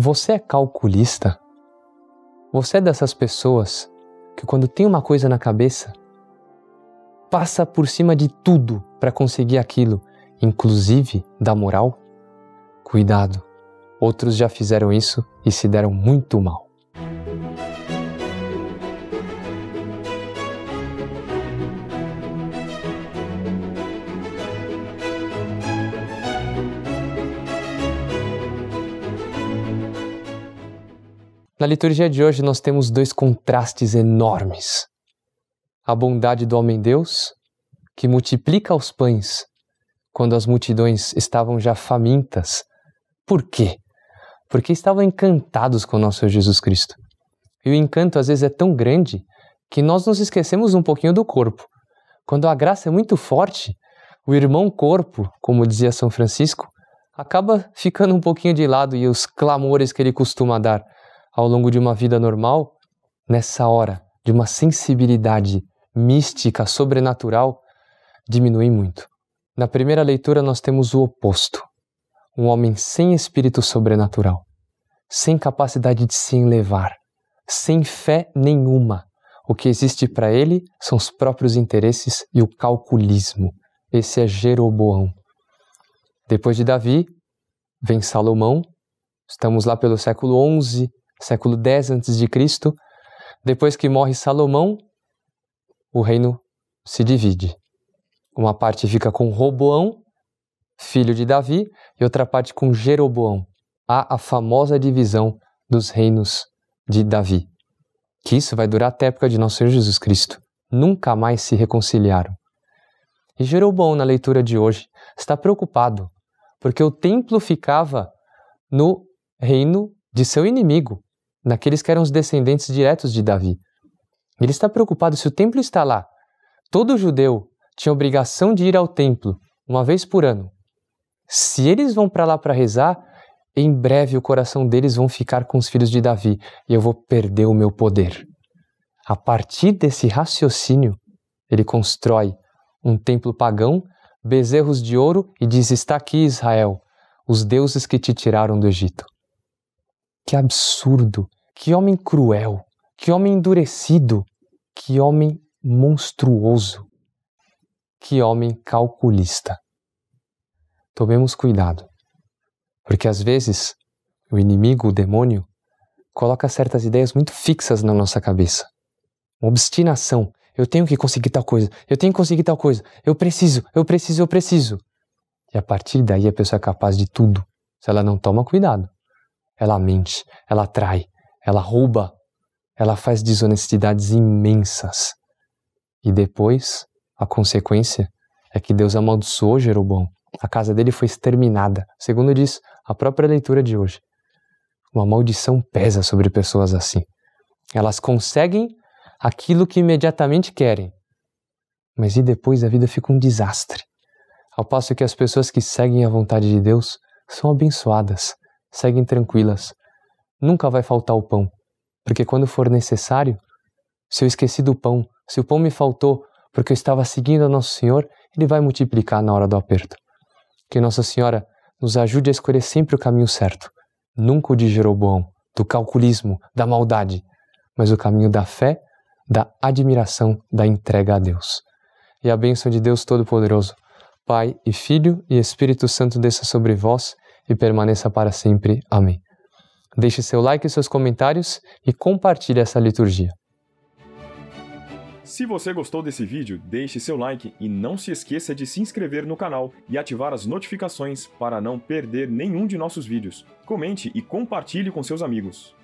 Você é calculista? Você é dessas pessoas que, quando tem uma coisa na cabeça, passa por cima de tudo para conseguir aquilo, inclusive da moral? Cuidado! Outros já fizeram isso e se deram muito mal. Na liturgia de hoje, nós temos dois contrastes enormes: a bondade do Homem-Deus, que multiplica os pães quando as multidões estavam já famintas. Por quê? Porque estavam encantados com o nosso Jesus Cristo. E o encanto às vezes é tão grande que nós nos esquecemos um pouquinho do corpo. Quando a graça é muito forte, o irmão corpo, como dizia São Francisco, acaba ficando um pouquinho de lado e os clamores que ele costuma dar ao longo de uma vida normal, nessa hora de uma sensibilidade mística, sobrenatural, diminui muito. Na primeira leitura, nós temos o oposto: um homem sem espírito sobrenatural, sem capacidade de se elevar, sem fé nenhuma. O que existe para ele são os próprios interesses e o calculismo. Esse é Jeroboão. Depois de Davi, vem Salomão. Estamos lá pelo século 11 século de a.C., depois que morre Salomão, o reino se divide. Uma parte fica com Roboão, filho de Davi, e outra parte com Jeroboão. Há a famosa divisão dos reinos de Davi. Que isso vai durar até a época de nosso Senhor Jesus Cristo. Nunca mais se reconciliaram. E Jeroboão, na leitura de hoje, está preocupado, porque o templo ficava no reino de seu inimigo, naqueles que eram os descendentes diretos de Davi. Ele está preocupado se o templo está lá. Todo judeu tinha obrigação de ir ao templo uma vez por ano. Se eles vão para lá para rezar, em breve o coração deles vão ficar com os filhos de Davi e eu vou perder o meu poder. A partir desse raciocínio, ele constrói um templo pagão, bezerros de ouro e diz: Está aqui Israel, os deuses que te tiraram do Egito. Que absurdo! Que homem cruel, que homem endurecido, que homem monstruoso, que homem calculista. Tomemos cuidado, porque às vezes o inimigo, o demônio, coloca certas ideias muito fixas na nossa cabeça. Uma obstinação. Eu tenho que conseguir tal coisa, eu tenho que conseguir tal coisa, eu preciso, eu preciso, eu preciso. E a partir daí a pessoa é capaz de tudo, se ela não toma cuidado. Ela mente, ela trai, ela rouba, ela faz desonestidades imensas. E depois, a consequência é que Deus amaldiçoou Jeroboão. A casa dele foi exterminada, segundo diz a própria leitura de hoje. Uma maldição pesa sobre pessoas assim. Elas conseguem aquilo que imediatamente querem, mas e depois a vida fica um desastre. Ao passo que as pessoas que seguem a vontade de Deus são abençoadas, seguem tranquilas, nunca vai faltar o pão, porque quando for necessário, se eu esqueci do pão, se o pão me faltou porque eu estava seguindo a Nosso Senhor, Ele vai multiplicar na hora do aperto. Que Nossa Senhora nos ajude a escolher sempre o caminho certo, nunca o de Jeroboão, do calculismo, da maldade, mas o caminho da fé, da admiração, da entrega a Deus. E a bênção de Deus Todo-Poderoso, Pai e Filho e Espírito Santo desça sobre vós e permaneça para sempre. Amém. Deixe seu like e seus comentários e compartilhe essa liturgia. Se você gostou desse vídeo, deixe seu like e não se esqueça de se inscrever no canal e ativar as notificações para não perder nenhum de nossos vídeos. Comente e compartilhe com seus amigos.